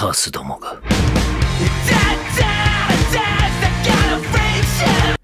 カースどもが。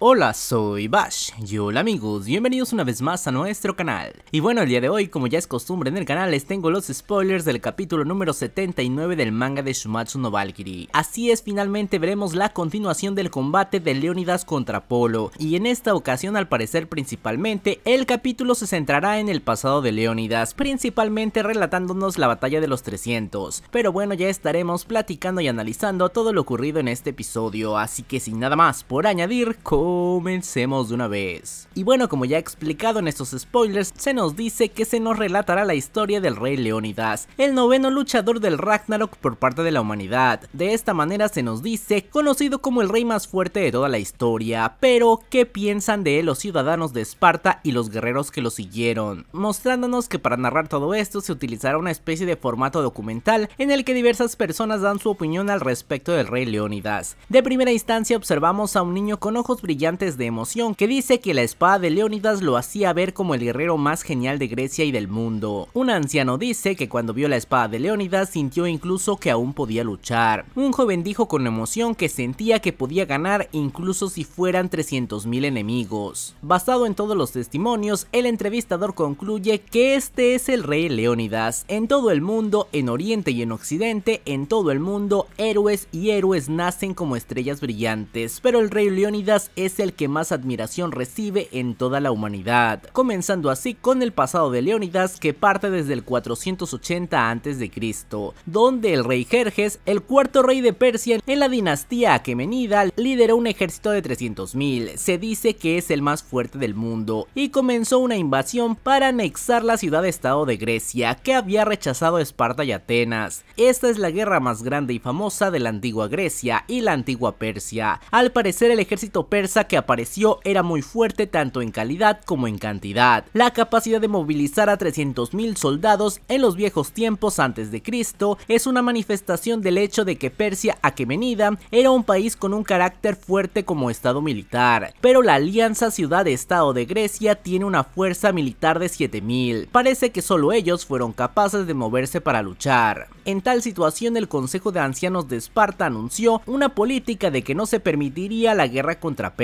Hola, soy Bash y hola amigos, bienvenidos una vez más a nuestro canal. Y bueno, el día de hoy, como ya es costumbre en el canal, les tengo los spoilers del capítulo número 79 del manga de Shumatsu no Valkyrie. Así es, finalmente veremos la continuación del combate de Leonidas contra Polo, y en esta ocasión al parecer principalmente, el capítulo se centrará en el pasado de Leonidas, principalmente relatándonos la batalla de los 300. Pero bueno, ya estaremos platicando y analizando todo lo ocurrido en este episodio, así que sin nada más por añadir, comencemos de una vez. Y bueno, como ya he explicado en estos spoilers, se nos dice que se nos relatará la historia del rey Leónidas, el noveno luchador del Ragnarok por parte de la humanidad. De esta manera se nos dice, conocido como el rey más fuerte de toda la historia, pero ¿qué piensan de él los ciudadanos de Esparta y los guerreros que lo siguieron? Mostrándonos que para narrar todo esto se utilizará una especie de formato documental en el que diversas personas dan su opinión al respecto del rey Leónidas. De primera instancia observamos a un niño con ojos brillantes de emoción que dice que la espada de Leónidas lo hacía ver como el guerrero más genial de Grecia y del mundo. Un anciano dice que cuando vio la espada de Leónidas sintió incluso que aún podía luchar. Un joven dijo con emoción que sentía que podía ganar incluso si fueran 300.000 enemigos. Basado en todos los testimonios, el entrevistador concluye que este es el rey Leónidas. En todo el mundo, en Oriente y en Occidente, en todo el mundo, héroes y héroes nacen como estrellas brillantes, pero el rey Leónidas es el que más admiración recibe en toda la humanidad, comenzando así con el pasado de Leónidas que parte desde el 480 a.C., donde el rey Jerjes, el cuarto rey de Persia en la dinastía Aquemenida, lideró un ejército de 300.000, se dice que es el más fuerte del mundo, y comenzó una invasión para anexar la ciudad-estado de Grecia, que había rechazado Esparta y Atenas. Esta es la guerra más grande y famosa de la antigua Grecia y la antigua Persia. Al parecer el ejército persa que apareció era muy fuerte tanto en calidad como en cantidad. La capacidad de movilizar a 300.000 soldados en los viejos tiempos antes de Cristo es una manifestación del hecho de que Persia Aquemenida era un país con un carácter fuerte como estado militar, pero la alianza ciudad-estado de Grecia tiene una fuerza militar de 7000. Parece que solo ellos fueron capaces de moverse para luchar. En tal situación el Consejo de Ancianos de Esparta anunció una política de que no se permitiría la guerra contra Persia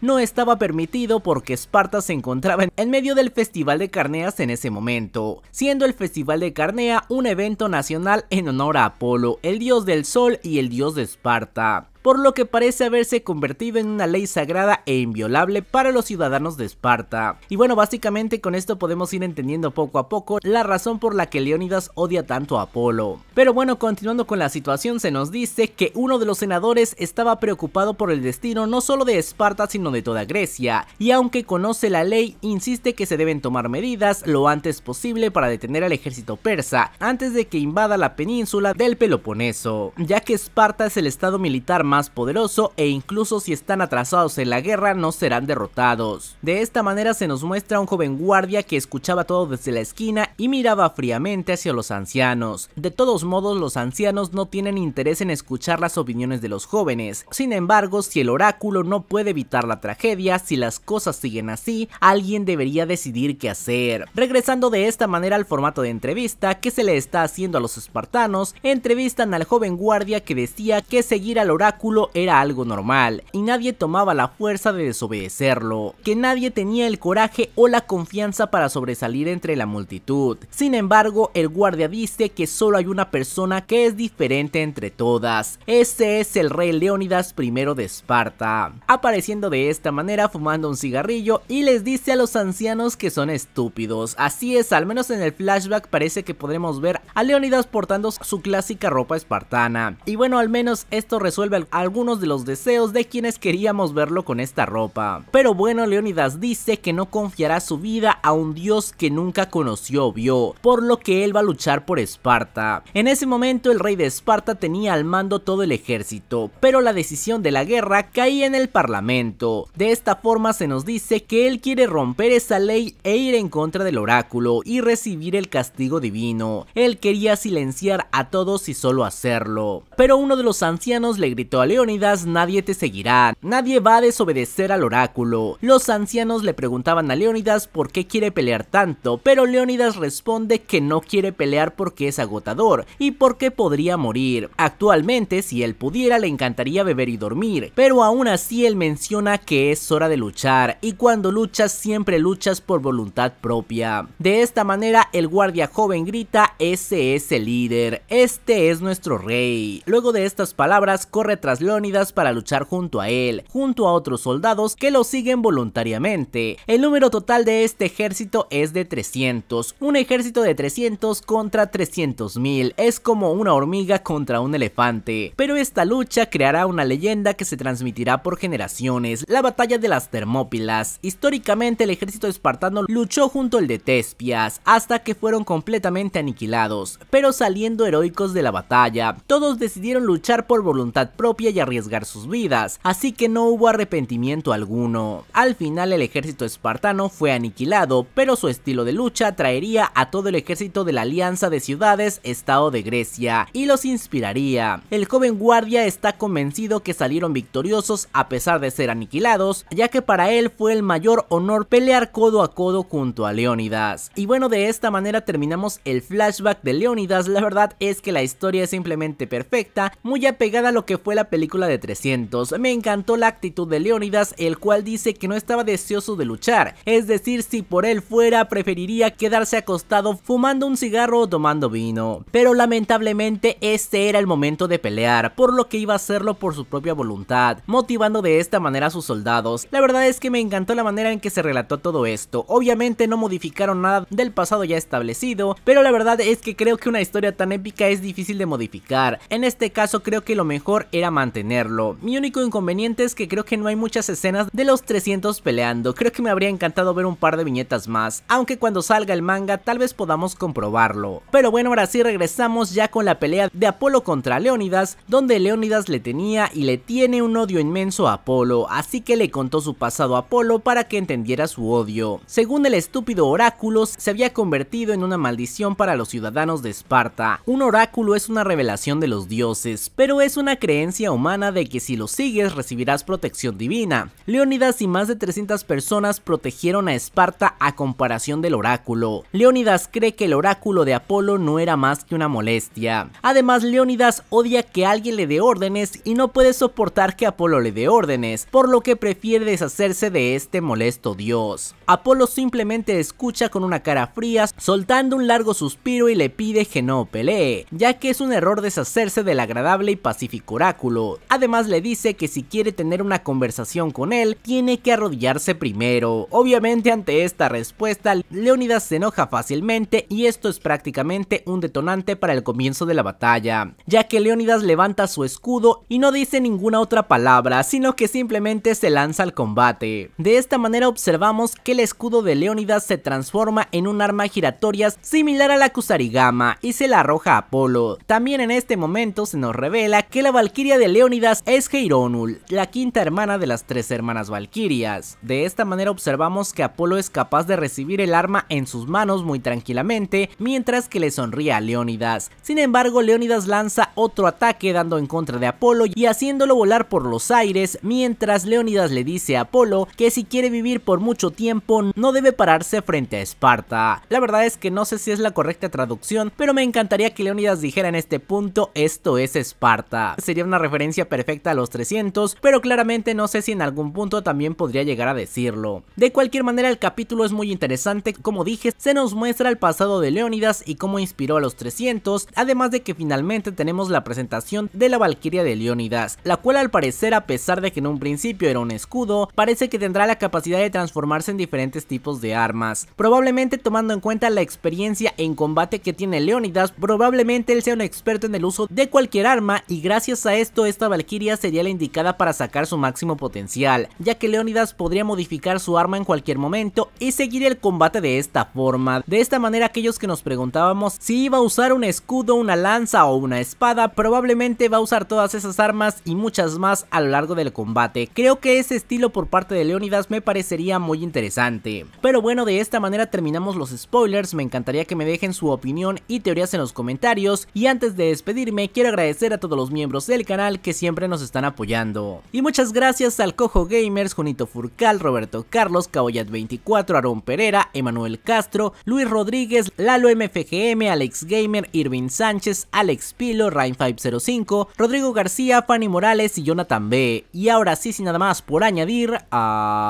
no estaba permitido porque Esparta se encontraba en medio del Festival de Carneas en ese momento, siendo el Festival de Carnea un evento nacional en honor a Apolo, el dios del sol y el dios de Esparta por lo que parece haberse convertido en una ley sagrada e inviolable para los ciudadanos de Esparta. Y bueno, básicamente con esto podemos ir entendiendo poco a poco la razón por la que Leónidas odia tanto a Apolo. Pero bueno, continuando con la situación, se nos dice que uno de los senadores estaba preocupado por el destino no solo de Esparta sino de toda Grecia, y aunque conoce la ley, insiste que se deben tomar medidas lo antes posible para detener al ejército persa antes de que invada la península del Peloponeso, ya que Esparta es el estado militar más más poderoso e incluso si están atrasados en la guerra no serán derrotados. De esta manera se nos muestra un joven guardia que escuchaba todo desde la esquina y miraba fríamente hacia los ancianos. De todos modos los ancianos no tienen interés en escuchar las opiniones de los jóvenes, sin embargo si el oráculo no puede evitar la tragedia, si las cosas siguen así, alguien debería decidir qué hacer. Regresando de esta manera al formato de entrevista que se le está haciendo a los espartanos, entrevistan al joven guardia que decía que seguir al oráculo era algo normal y nadie tomaba la fuerza de desobedecerlo, que nadie tenía el coraje o la confianza para sobresalir entre la multitud. Sin embargo, el guardia dice que solo hay una persona que es diferente entre todas. Ese es el rey Leónidas I de Esparta, apareciendo de esta manera fumando un cigarrillo y les dice a los ancianos que son estúpidos. Así es, al menos en el flashback parece que podremos ver a Leónidas portando su clásica ropa espartana. Y bueno, al menos esto resuelve el algunos de los deseos de quienes queríamos verlo con esta ropa. Pero bueno, Leonidas dice que no confiará su vida a un dios que nunca conoció o vio, por lo que él va a luchar por Esparta. En ese momento el rey de Esparta tenía al mando todo el ejército, pero la decisión de la guerra caía en el parlamento. De esta forma se nos dice que él quiere romper esa ley e ir en contra del oráculo y recibir el castigo divino. Él quería silenciar a todos y solo hacerlo. Pero uno de los ancianos le gritó a Leonidas, nadie te seguirá, nadie va a desobedecer al oráculo. Los ancianos le preguntaban a Leonidas por qué quiere pelear tanto, pero Leonidas responde que no quiere pelear porque es agotador y porque podría morir. Actualmente, si él pudiera, le encantaría beber y dormir, pero aún así él menciona que es hora de luchar y cuando luchas siempre luchas por voluntad propia. De esta manera, el guardia joven grita, ese es el líder, este es nuestro rey. Luego de estas palabras, corre Lónidas para luchar junto a él, junto a otros soldados que lo siguen voluntariamente. El número total de este ejército es de 300, un ejército de 300 contra 300 mil, es como una hormiga contra un elefante, pero esta lucha creará una leyenda que se transmitirá por generaciones, la batalla de las Termópilas. Históricamente el ejército espartano luchó junto al de Tespias, hasta que fueron completamente aniquilados, pero saliendo heroicos de la batalla, todos decidieron luchar por voluntad propia y arriesgar sus vidas, así que no hubo arrepentimiento alguno. Al final el ejército espartano fue aniquilado, pero su estilo de lucha traería a todo el ejército de la Alianza de Ciudades Estado de Grecia y los inspiraría. El joven guardia está convencido que salieron victoriosos a pesar de ser aniquilados, ya que para él fue el mayor honor pelear codo a codo junto a Leónidas. Y bueno, de esta manera terminamos el flashback de Leónidas, la verdad es que la historia es simplemente perfecta, muy apegada a lo que fue la película de 300, me encantó la actitud de Leonidas, el cual dice que no estaba deseoso de luchar, es decir, si por él fuera preferiría quedarse acostado fumando un cigarro o tomando vino. Pero lamentablemente este era el momento de pelear, por lo que iba a hacerlo por su propia voluntad, motivando de esta manera a sus soldados. La verdad es que me encantó la manera en que se relató todo esto, obviamente no modificaron nada del pasado ya establecido, pero la verdad es que creo que una historia tan épica es difícil de modificar, en este caso creo que lo mejor era mantenerlo. Mi único inconveniente es que creo que no hay muchas escenas de los 300 peleando, creo que me habría encantado ver un par de viñetas más, aunque cuando salga el manga tal vez podamos comprobarlo. Pero bueno, ahora sí regresamos ya con la pelea de Apolo contra Leónidas, donde Leónidas le tenía y le tiene un odio inmenso a Apolo, así que le contó su pasado a Apolo para que entendiera su odio. Según el estúpido oráculo, se había convertido en una maldición para los ciudadanos de Esparta. Un oráculo es una revelación de los dioses, pero es una creencia humana de que si lo sigues recibirás protección divina. Leónidas y más de 300 personas protegieron a Esparta a comparación del oráculo. Leónidas cree que el oráculo de Apolo no era más que una molestia. Además, Leónidas odia que alguien le dé órdenes y no puede soportar que Apolo le dé órdenes, por lo que prefiere deshacerse de este molesto dios. Apolo simplemente escucha con una cara fría, soltando un largo suspiro y le pide que no pelee, ya que es un error deshacerse del agradable y pacífico oráculo Además le dice que si quiere tener una conversación con él, tiene que arrodillarse primero. Obviamente ante esta respuesta, Leonidas se enoja fácilmente y esto es prácticamente un detonante para el comienzo de la batalla, ya que Leonidas levanta su escudo y no dice ninguna otra palabra, sino que simplemente se lanza al combate. De esta manera observamos que el escudo de Leonidas se transforma en un arma giratoria similar a la Kusarigama y se la arroja a Apolo. También en este momento se nos revela que la Valquiria de Leonidas Leónidas es Heironul, la quinta hermana de las tres hermanas valquirias. De esta manera observamos que Apolo es capaz de recibir el arma en sus manos muy tranquilamente, mientras que le sonría a Leónidas. Sin embargo, Leónidas lanza otro ataque dando en contra de Apolo y haciéndolo volar por los aires, mientras Leónidas le dice a Apolo que si quiere vivir por mucho tiempo no debe pararse frente a Esparta. La verdad es que no sé si es la correcta traducción, pero me encantaría que Leónidas dijera en este punto esto es Esparta. Sería una referencia perfecta a los 300, pero claramente no sé si en algún punto también podría llegar a decirlo. De cualquier manera el capítulo es muy interesante, como dije, se nos muestra el pasado de Leonidas y cómo inspiró a los 300, además de que finalmente tenemos la presentación de la Valquiria de Leónidas, la cual al parecer a pesar de que en un principio era un escudo, parece que tendrá la capacidad de transformarse en diferentes tipos de armas, probablemente tomando en cuenta la experiencia en combate que tiene Leónidas, probablemente él sea un experto en el uso de cualquier arma y gracias a esto esta Valkyria sería la indicada para sacar su máximo potencial, ya que Leonidas podría modificar su arma en cualquier momento y seguir el combate de esta forma. De esta manera aquellos que nos preguntábamos si iba a usar un escudo, una lanza o una espada, probablemente va a usar todas esas armas y muchas más a lo largo del combate. Creo que ese estilo por parte de Leonidas me parecería muy interesante. Pero bueno, de esta manera terminamos los spoilers, me encantaría que me dejen su opinión y teorías en los comentarios y antes de despedirme quiero agradecer a todos los miembros del canal que siempre nos están apoyando. Y muchas gracias al Cojo Gamers, Junito Furcal, Roberto Carlos, Cabollat24, Aaron Pereira, Emanuel Castro, Luis Rodríguez, Lalo MFGM, Alex Gamer, Irving Sánchez, Alex Pilo, Rain505, Rodrigo García, Fanny Morales y Jonathan B. Y ahora sí, sin nada más por añadir, adiós.